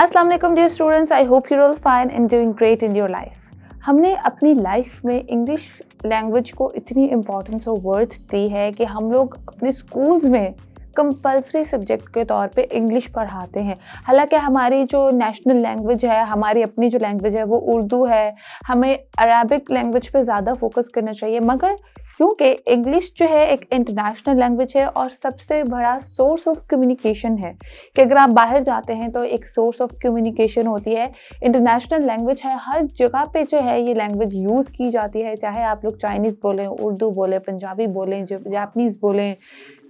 अस्सलाम वालेकुम dear students I hope you all fine and doing great in your life हमने अपनी life में इंग्लिश लैंग्वेज को इतनी इम्पोर्टेंस और वर्थ दी है कि हम लोग अपने स्कूल्स में कंपलसरी सब्जेक्ट के तौर पे इंग्लिश पढ़ाते हैं हालांकि हमारी जो नेशनल लैंग्वेज है हमारी अपनी जो लैंग्वेज है वो उर्दू है हमें अरबिक लैंग्वेज पे ज़्यादा फोकस करना चाहिए मगर क्योंकि इंग्लिश जो है एक इंटरनेशनल लैंग्वेज है और सबसे बड़ा सोर्स ऑफ कम्युनिकेशन है कि अगर आप बाहर जाते हैं तो एक सोर्स ऑफ कम्युनिकेशन होती है इंटरनेशनल लैंग्वेज है हर जगह पे जो है ये लैंग्वेज यूज़ की जाती है चाहे आप लोग चाइनीज़ बोलें उर्दू बोलें पंजाबी बोलें जापनीज़ बोलें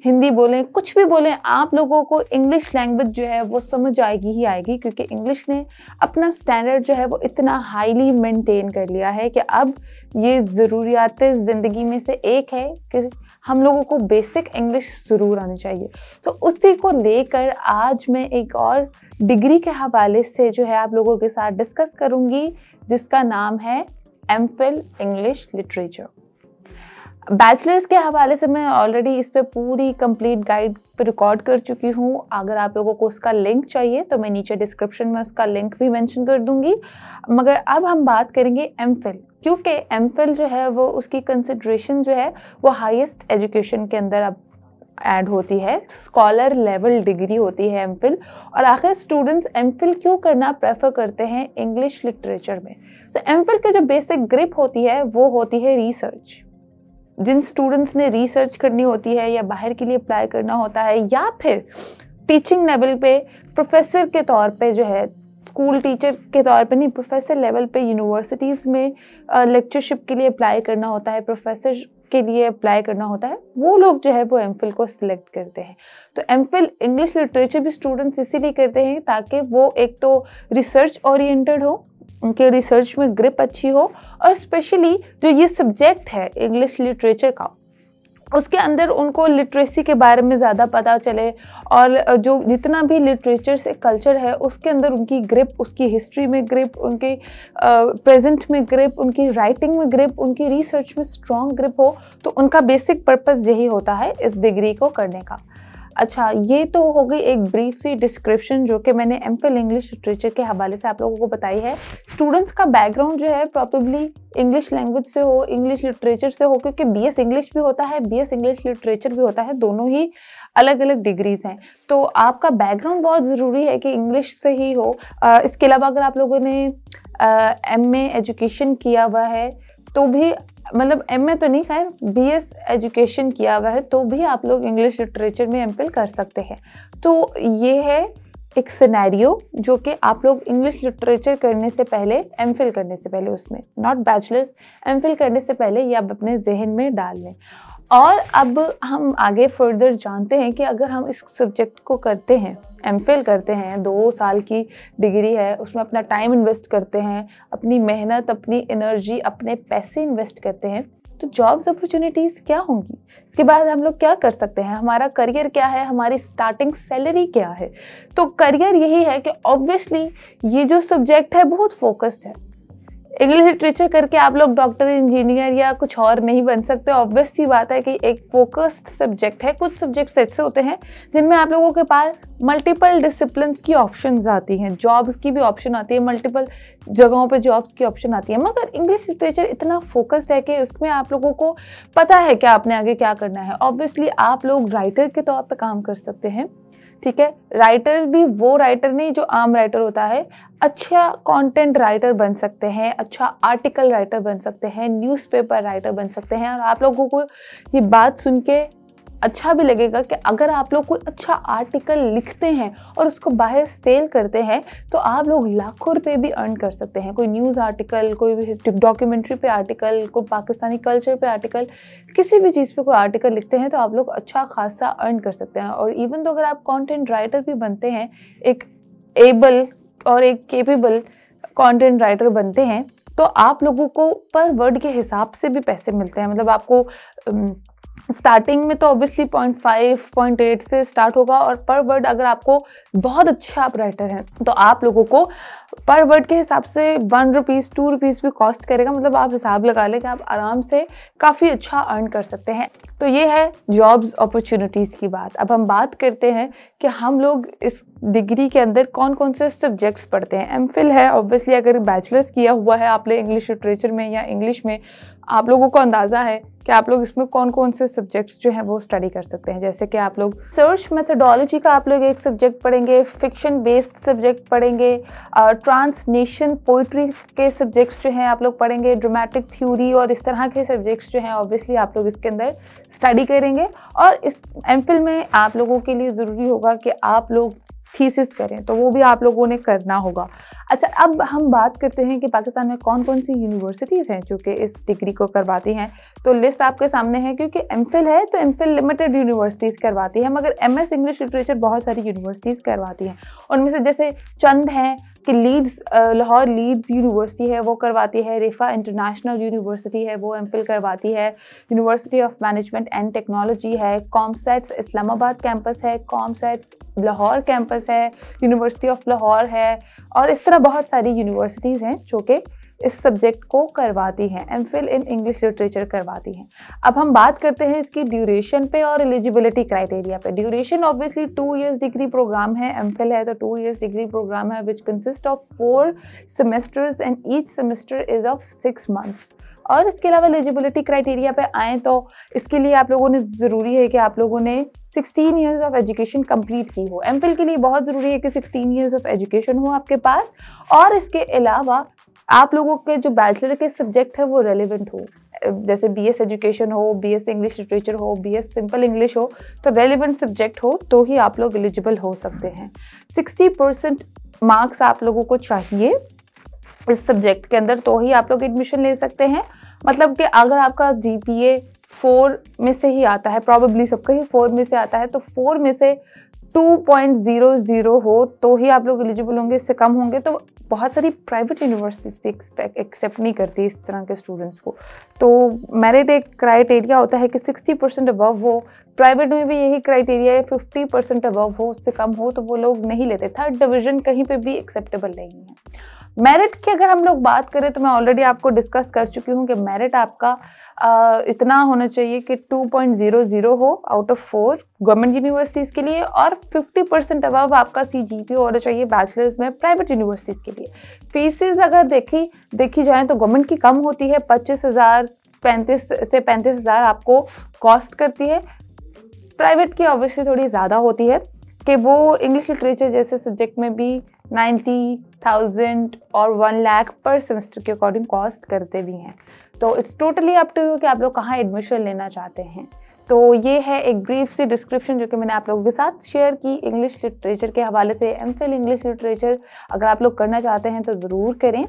हिंदी बोलें कुछ भी बोलें आप लोगों को इंग्लिश लैंग्वेज जो है वो समझ आएगी ही आएगी क्योंकि इंग्लिश ने अपना स्टैंडर्ड जो है वो इतना हाईली मेंटेन कर लिया है कि अब ये ज़रूरियात ज़िंदगी में से एक है कि हम लोगों को बेसिक इंग्लिश ज़रूर आनी चाहिए तो उसी को लेकर आज मैं एक और डिग्री के हवाले से जो है आप लोगों के साथ डिस्कस करूँगी जिसका नाम है M Phil English literature bachelors के हवाले से मैं ऑलरेडी इस पर पूरी कंप्लीट गाइड पर रिकॉर्ड कर चुकी हूँ अगर आप लोगों को उसका लिंक चाहिए तो मैं नीचे डिस्क्रिप्शन में उसका लिंक भी मेंशन कर दूँगी मगर अब हम बात करेंगे एम क्योंकि एम जो है वो उसकी कंसिड्रेशन जो है वो हाइस्ट एजुकेशन के अंदर अब ऐड होती है स्कॉलर लेवल डिग्री होती है एम और आखिर स्टूडेंट्स एम क्यों करना प्रेफर करते हैं इंग्लिश लिटरेचर में तो एम के जो बेसिक ग्रिप होती है वो होती है रिसर्च जिन स्टूडेंट्स ने रिसर्च करनी होती है या बाहर के लिए अप्लाई करना होता है या फिर टीचिंग लेवल पे प्रोफेसर के तौर पे जो है स्कूल टीचर के तौर पे नहीं प्रोफेसर लेवल पे यूनिवर्सिटीज़ में लेक्चरशिप के लिए अप्लाई करना होता है प्रोफेसर के लिए अप्लाई करना होता है वो लोग जो है वो एम को सिलेक्ट करते हैं तो एम इंग्लिश लिटरेचर भी स्टूडेंट्स इसीलिए करते हैं ताकि वो एक तो रिसर्च ओरिएंटेड हो उनके रिसर्च में ग्रिप अच्छी हो और स्पेशली जो ये सब्जेक्ट है इंग्लिश लिटरेचर का उसके अंदर उनको लिटरेसी के बारे में ज़्यादा पता चले और जो जितना भी लिटरेचर से कल्चर है उसके अंदर उनकी ग्रिप उसकी हिस्ट्री में ग्रिप उनकी प्रेजेंट में ग्रिप उनकी राइटिंग में ग्रिप उनकी रिसर्च में स्ट्रॉन्ग ग्रिप हो तो उनका बेसिक पर्पस यही होता है इस डिग्री को करने का अच्छा ये तो हो गई एक ब्रीफ सी डिस्क्रिप्शन जो कि मैंने एम फिल इंग्लिश लिटरेचर के हवाले से आप लोगों को बताई है स्टूडेंट्स का बैकग्राउंड जो है प्रॉबेबली इंग्लिश लैंग्वेज से हो इंग्लिश लिटरेचर से हो क्योंकि बी एस इंग्लिश भी होता है बी एस इंग्लिश लिटरेचर भी होता है दोनों ही अलग अलग डिग्रीज़ हैं तो आपका बैकग्राउंड बहुत ज़रूरी है कि इंग्लिश से ही हो इसके अलावा अगर आप लोगों ने एम ए एजुकेशन किया हुआ है तो भी मतलब एम तो नहीं खैर बी एस एजुकेशन किया हुआ है तो भी आप लोग इंग्लिश लिटरेचर में एम कर सकते हैं तो ये है एक सिनेरियो जो कि आप लोग इंग्लिश लिटरेचर करने से पहले एम करने से पहले उसमें नॉट बैचलर्स एम करने से पहले ये आप अपने जहन में डाल लें और अब हम आगे फर्दर जानते हैं कि अगर हम इस सब्जेक्ट को करते हैं एम करते हैं दो साल की डिग्री है उसमें अपना टाइम इन्वेस्ट करते हैं अपनी मेहनत अपनी एनर्जी अपने पैसे इन्वेस्ट करते हैं तो जॉब्स अपॉर्चुनिटीज़ क्या होंगी इसके बाद हम लोग क्या कर सकते हैं हमारा करियर क्या है हमारी स्टार्टिंग सैलरी क्या है तो करियर यही है कि ऑब्वियसली ये जो सब्जेक्ट है बहुत फोकस्ड है इंग्लिश लिटरेचर करके आप लोग डॉक्टर इंजीनियर या कुछ और नहीं बन सकते ऑब्वियस सी बात है कि एक फोकस्ड सब्जेक्ट है कुछ सब्जेक्ट्स ऐसे होते हैं जिनमें आप लोगों के पास मल्टीपल डिसिप्लिन की ऑप्शन आती हैं जॉब्स की भी ऑप्शन आती है मल्टीपल जगहों पे जॉब्स की ऑप्शन आती है मगर इंग्लिश लिटरेचर इतना फोकस्ड है कि उसमें आप लोगों को पता है कि आपने आगे क्या करना है ऑब्वियसली आप लोग राइटर के तौर पर काम कर सकते हैं ठीक है राइटर भी वो राइटर नहीं जो आम राइटर होता है अच्छा कंटेंट राइटर बन सकते हैं अच्छा आर्टिकल राइटर बन सकते हैं न्यूज़पेपर राइटर बन सकते हैं और आप लोगों को ये बात सुन के अच्छा भी लगेगा कि अगर आप लोग कोई अच्छा आर्टिकल लिखते हैं और उसको बाहर सेल करते हैं तो आप लोग लाखों रुपए भी अर्न कर सकते हैं कोई न्यूज़ आर्टिकल कोई भी डॉक्यूमेंट्री पे आर्टिकल कोई पाकिस्तानी कल्चर पे आर्टिकल किसी भी चीज़ पे कोई आर्टिकल लिखते हैं तो आप लोग अच्छा खासा अर्न कर सकते हैं और इवन तो अगर आप कॉन्टेंट राइटर भी बनते हैं एक एबल और एक केपेबल कॉन्टेंट राइटर बनते हैं तो आप लोगों को पर वर्ड के हिसाब से भी पैसे मिलते हैं मतलब आपको स्टार्टिंग में तो obviously point five point eight से स्टार्ट होगा और पर वर्ड अगर आपको बहुत अच्छे आप राइटर हैं तो आप लोगों को पर वर्ड के हिसाब से वन रुपीज़ टू रुपीज़ भी कॉस्ट करेगा मतलब आप हिसाब लगा लें कि आप आराम से काफ़ी अच्छा अर्न कर सकते हैं तो ये है जॉब्स अपॉर्चुनिटीज़ की बात अब हम बात करते हैं कि हम लोग इस डिग्री के अंदर कौन कौन से सब्जेक्ट्स पढ़ते हैं एम है ऑब्वियसली अगर बैचलर्स किया हुआ है आपने इंग्लिश लिटरेचर में या इंग्लिश में आप लोगों को अंदाज़ा है कि आप लोग इसमें कौन कौन से सब्जेक्ट्स जो हैं वो स्टडी कर सकते हैं जैसे कि आप लोग सर्च मेथडोलॉजी का आप लोग एक सब्जेक्ट पढ़ेंगे फिक्शन बेस्ड सब्जेक्ट पढ़ेंगे ट्रांसनेशन पोइट्री के सब्जेक्ट्स जो हैं आप लोग पढ़ेंगे ड्रामेटिक थ्योरी और इस तरह के सब्जेक्ट्स जो हैं ऑब्वियसली आप लोग इसके अंदर स्टडी करेंगे और इस एम में आप लोगों के लिए ज़रूरी होगा कि आप लोग थीसिस करें तो वो भी आप लोगों ने करना होगा अच्छा अब हम बात करते हैं कि पाकिस्तान में कौन कौन सी यूनिवर्सिटीज़ हैं जो कि इस डिग्री को करवाती हैं तो लिस्ट आपके सामने है क्योंकि एम है तो एम लिमिटेड यूनिवर्सिटीज़ करवाती है मगर एम इंग्लिश लिटरेचर बहुत सारी यूनिवर्सिटीज़ करवाती हैं उनमें से जैसे चंद हैं कि लीड्स लाहौर लीड्स यूनिवर्सिटी है वो करवाती है रिफा इंटरनेशनल यूनिवर्सिटी है वो एम करवाती है university of management and technology है कॉमसेट्स इस्लामाबाद कैंपस है कॉमसेट्स लाहौर कैंपस है यूनिवर्सिटी ऑफ लाहौर है और इस तरह बहुत सारी यूनिवर्सिटीज़ हैं जो कि इस सब्जेक्ट को करवाती हैं M Phil in English literature करवाती हैं अब हम बात करते हैं इसकी ड्यूरेशन पे और एलिजिबिलिटी क्राइटेरिया पे duration obviously two years degree program है एम फिल है तो टू ईयर्स डिग्री प्रोग्राम है which consist of four semesters and each semester is of six months और इसके अलावा एलिजिबिलिटी क्राइटेरिया पे आए तो इसके लिए आप लोगों ने ज़रूरी है कि आप लोगों ने 16 इयर्स ऑफ एजुकेशन कंप्लीट की हो एम के लिए बहुत ज़रूरी है कि 16 इयर्स ऑफ एजुकेशन हो आपके पास और इसके अलावा आप लोगों के जो बैचलर के सब्जेक्ट है वो रेलिवेंट हो जैसे बी एस एजुकेशन हो बी एस इंग्लिश लिटरेचर हो बी एस सिंपल इंग्लिश हो तो रेलिवेंट सब्जेक्ट हो तो ही आप लोग एलिजिबल हो सकते हैं सिक्सटी परसेंट मार्क्स आप लोगों को चाहिए इस सब्जेक्ट के अंदर तो ही आप लोग एडमिशन ले सकते हैं मतलब कि अगर आपका जी पी ए फोर में से ही आता है प्रॉबेबली सबका ही फोर में से आता है तो फोर में से 2.00 हो तो ही आप लोग एलिजिबल होंगे इससे कम होंगे तो बहुत सारी प्राइवेट यूनिवर्सिटीज़ भी एक्सेप्ट नहीं करती इस तरह के स्टूडेंट्स को तो मेरिट एक क्राइटेरिया होता है कि 60 परसेंट अबव हो प्राइवेट में भी यही क्राइटेरिया है 50 परसेंट अबव हो उससे कम हो तो वो लोग नहीं लेते थर्ड डिवीज़न कहीं पे भी एक्सेप्टेबल नहीं है मेरिट की अगर हम लोग बात करें तो मैं ऑलरेडी आपको डिस्कस कर चुकी हूँ कि मेरिट आपका इतना होना चाहिए कि 2.00 हो out of four government universities के लिए और 50 परसेंट अबव आपका सी जी पी होना चाहिए बैचलर्स में प्राइवेट यूनिवर्सिटीज़ के लिए फीसेज अगर देखी देखी जाए तो गवर्नमेंट की कम होती है पच्चीस हज़ार पैंतीस से पैंतीस हज़ार आपको कॉस्ट करती है प्राइवेट की ऑब्वियसली थोड़ी ज़्यादा होती है कि वो इंग्लिश लिटरेचर जैसे सब्जेक्ट में भी नाइन्टी थाउजेंड और वन लाख पर सेमेस्टर के अकॉर्डिंग कॉस्ट करते भी हैं तो it's totally up to you कि आप लोग कहाँ एडमिशन लेना चाहते हैं तो ये है एक ब्रीफ सी डिस्क्रिप्शन जो कि मैंने आप लोगों के साथ शेयर की इंग्लिश लिटरेचर के हवाले से एम फिल इंग्लिश लिटरेचर अगर आप लोग करना चाहते हैं तो ज़रूर करें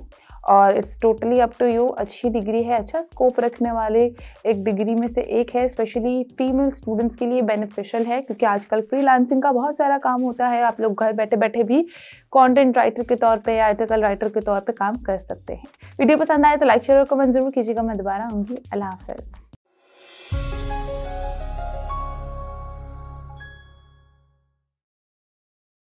और it's totally up to you अच्छी डिग्री है अच्छा स्कोप रखने वाले एक डिग्री में से एक है स्पेशली फीमेल स्टूडेंट्स के लिए बेनिफिशियल है क्योंकि आजकल फ्रीलांसिंग का बहुत सारा काम होता है आप लोग घर बैठे बैठे भी कंटेंट राइटर के तौर पे या आर्टिकल राइटर के तौर पे काम कर सकते हैं वीडियो पसंद आए तो लाइक शेयर और कमेंट जरूर कीजिएगा मैं दोबारा आऊँगी अल्लाह हाफ़